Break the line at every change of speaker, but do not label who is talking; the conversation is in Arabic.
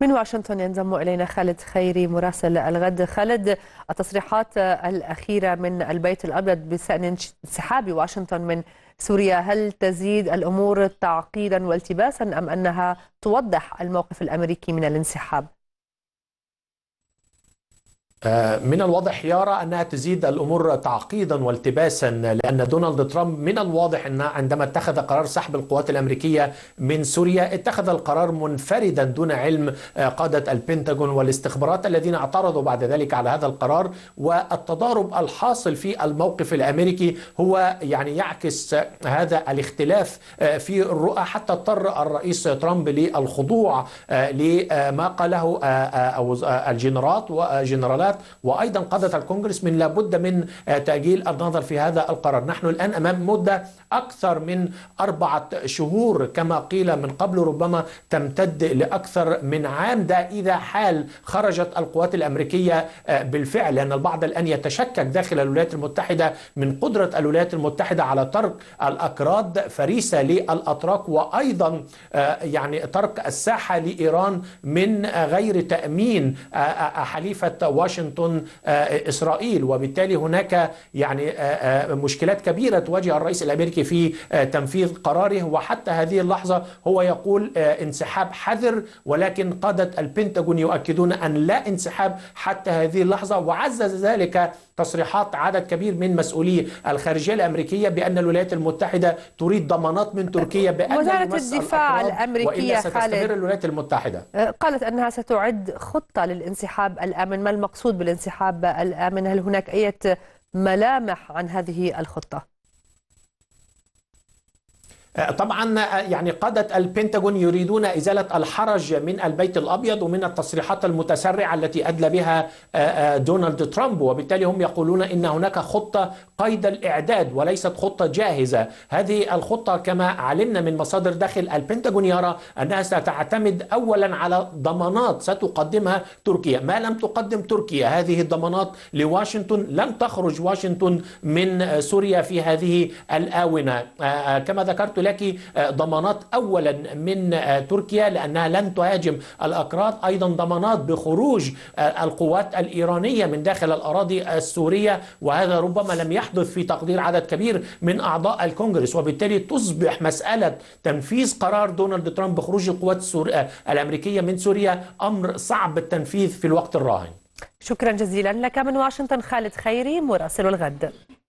من واشنطن ينضم إلينا خالد خيري مراسل الغد خالد التصريحات الأخيرة من البيت الأبيض بشأن انسحاب واشنطن من سوريا هل تزيد الأمور تعقيدا والتباسا أم أنها توضح الموقف الأمريكي من الانسحاب؟
آه، من الواضح يرى أنها تزيد الأمور تعقيدا والتباسا لأن دونالد ترامب من الواضح أن عندما اتخذ قرار سحب القوات الأمريكية من سوريا اتخذ القرار منفردا دون علم آه، قادة البنتاجون والاستخبارات الذين اعترضوا بعد ذلك على هذا القرار والتضارب الحاصل في الموقف الأمريكي هو يعني يعكس هذا الاختلاف آه، في الرؤى حتى اضطر الرئيس ترامب للخضوع لما قاله الجنرالات وجنرالات الانتخابات وايضا قاده الكونجرس من لابد من آه، تاجيل النظر في هذا القرار، نحن الان امام مده اكثر من اربعه شهور كما قيل من قبل ربما تمتد لاكثر من عام ده اذا حال خرجت القوات الامريكيه آه، بالفعل لان البعض الان يتشكك داخل الولايات المتحده من قدره الولايات المتحده على ترك الاكراد فريسه للاتراك وايضا آه، يعني ترك الساحه لايران من غير تامين حليفه واشنطن واشنطن آه، اسرائيل وبالتالي هناك يعني آه، آه، مشكلات كبيره تواجه الرئيس الامريكي في تنفيذ قراره وحتى هذه اللحظه هو يقول انسحاب حذر ولكن قاده البنتاجون يؤكدون ان لا انسحاب حتى هذه اللحظه وعزز ذلك تصريحات عدد كبير من مسؤولي الخارجيه الامريكيه بان الولايات المتحده تريد ضمانات من تركيا بان وزاره الدفاع الامريكيه خالد الولايات المتحده
قالت انها ستعد خطه للانسحاب الامن ما المقصود المقصود بالانسحاب الآمن هل هناك أي ملامح عن هذه الخطة؟
آه، طبعا آه، يعني قادة البنتاجون يريدون إزالة الحرج من البيت الأبيض ومن التصريحات المتسرعة التي أدلى بها آه، دونالد ترامب وبالتالي هم يقولون إن هناك خطة قيد الإعداد وليست خطة جاهزة هذه الخطة كما علمنا من مصادر داخل البنتاجون يرى أنها ستعتمد أولا على ضمانات ستقدمها تركيا ما لم تقدم تركيا هذه الضمانات لواشنطن لن تخرج واشنطن من سوريا في هذه الآونة كما ذكرت لك آه، ضمانات اولا من آه، تركيا لانها لن تهاجم الاكراد ايضا ضمانات بخروج آه، القوات الايرانيه من داخل الاراضي السوريه وهذا ربما لم يحدث في تقدير عدد كبير من اعضاء الكونغرس وبالتالي تصبح مساله تنفيذ قرار دونالد ترامب بخروج القوات السورية الامريكيه من سوريا امر صعب التنفيذ في الوقت الراهن
شكرا جزيلا لك من واشنطن خالد خيري مراسل الغد